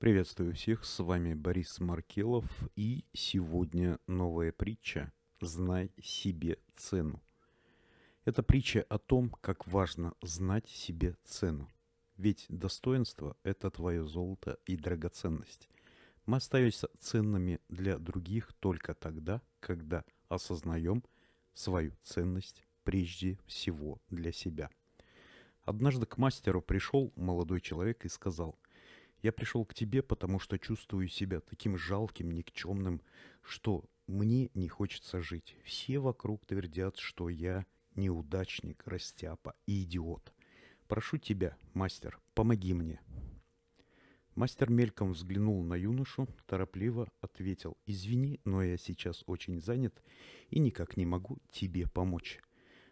Приветствую всех, с вами Борис Маркелов и сегодня новая притча «Знай себе цену». Это притча о том, как важно знать себе цену. Ведь достоинство – это твое золото и драгоценность. Мы остаемся ценными для других только тогда, когда осознаем свою ценность прежде всего для себя. Однажды к мастеру пришел молодой человек и сказал – я пришел к тебе, потому что чувствую себя таким жалким, никчемным, что мне не хочется жить. Все вокруг твердят, что я неудачник, растяпа и идиот. Прошу тебя, мастер, помоги мне. Мастер мельком взглянул на юношу, торопливо ответил «Извини, но я сейчас очень занят и никак не могу тебе помочь.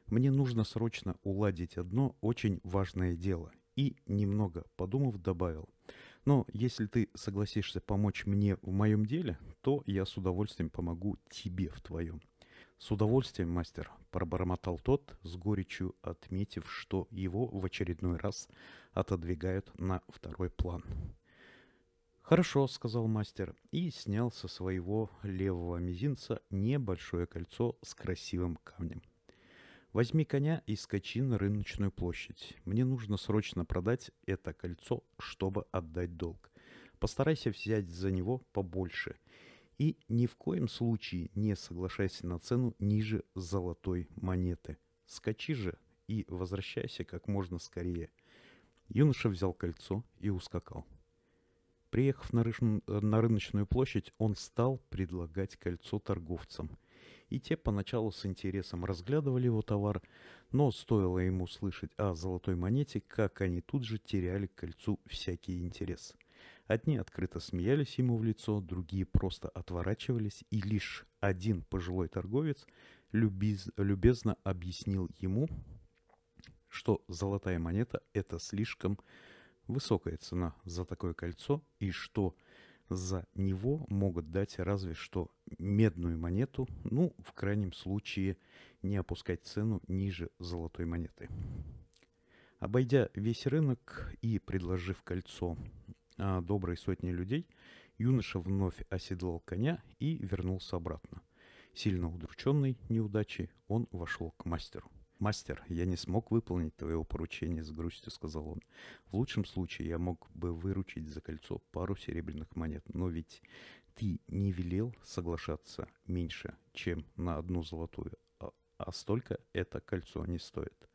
Мне нужно срочно уладить одно очень важное дело». И, немного подумав, добавил – но если ты согласишься помочь мне в моем деле, то я с удовольствием помогу тебе в твоем. С удовольствием, мастер, пробормотал тот, с горечью отметив, что его в очередной раз отодвигают на второй план. «Хорошо», — сказал мастер, и снял со своего левого мизинца небольшое кольцо с красивым камнем. Возьми коня и скачи на рыночную площадь. Мне нужно срочно продать это кольцо, чтобы отдать долг. Постарайся взять за него побольше. И ни в коем случае не соглашайся на цену ниже золотой монеты. Скачи же и возвращайся как можно скорее. Юноша взял кольцо и ускакал. Приехав на, э, на рыночную площадь, он стал предлагать кольцо торговцам – и те поначалу с интересом разглядывали его товар, но стоило ему слышать о золотой монете, как они тут же теряли к кольцу всякий интерес. Одни открыто смеялись ему в лицо, другие просто отворачивались, и лишь один пожилой торговец любез, любезно объяснил ему, что золотая монета – это слишком высокая цена за такое кольцо, и что – за него могут дать разве что медную монету, ну, в крайнем случае, не опускать цену ниже золотой монеты. Обойдя весь рынок и предложив кольцо а, доброй сотне людей, юноша вновь оседлал коня и вернулся обратно. Сильно удрученный неудачей, он вошел к мастеру. «Мастер, я не смог выполнить твоего поручения с грустью», — сказал он. «В лучшем случае я мог бы выручить за кольцо пару серебряных монет, но ведь ты не велел соглашаться меньше, чем на одну золотую, а, а столько это кольцо не стоит».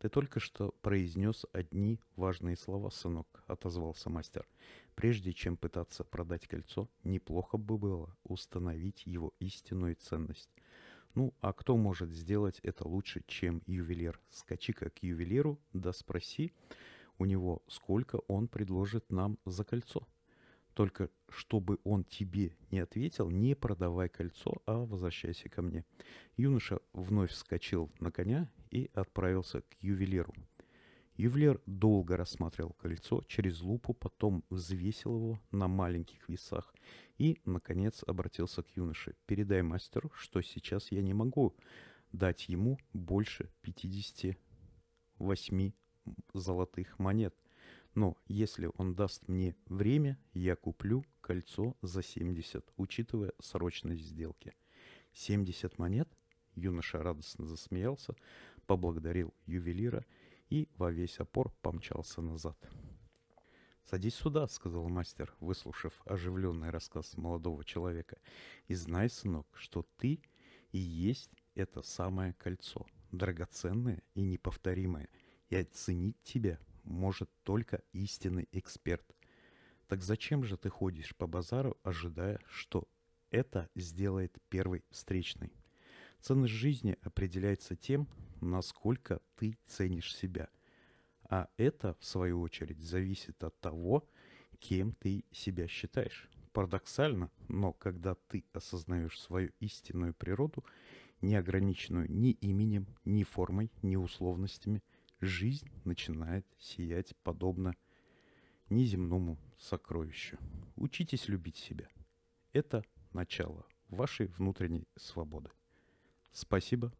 «Ты только что произнес одни важные слова, сынок», — отозвался мастер. «Прежде чем пытаться продать кольцо, неплохо бы было установить его истинную ценность. Ну, а кто может сделать это лучше, чем ювелир? Скачи-ка к ювелиру, да спроси у него, сколько он предложит нам за кольцо. Только чтобы он тебе не ответил, не продавай кольцо, а возвращайся ко мне. Юноша вновь вскочил на коня и отправился к ювелиру. Ювелир долго рассматривал кольцо через лупу, потом взвесил его на маленьких весах и, наконец, обратился к юноше. «Передай мастеру, что сейчас я не могу дать ему больше 58 золотых монет. Но если он даст мне время, я куплю кольцо за 70, учитывая срочность сделки». «70 монет?» Юноша радостно засмеялся, поблагодарил ювелира и и во весь опор помчался назад. «Садись сюда», — сказал мастер, выслушав оживленный рассказ молодого человека. «И знай, сынок, что ты и есть это самое кольцо, драгоценное и неповторимое, и оценить тебя может только истинный эксперт. Так зачем же ты ходишь по базару, ожидая, что это сделает первый встречный?» Ценность жизни определяется тем, насколько ты ценишь себя. А это, в свою очередь, зависит от того, кем ты себя считаешь. Парадоксально, но когда ты осознаешь свою истинную природу, неограниченную ни именем, ни формой, ни условностями, жизнь начинает сиять подобно неземному сокровищу. Учитесь любить себя. Это начало вашей внутренней свободы. Спасибо.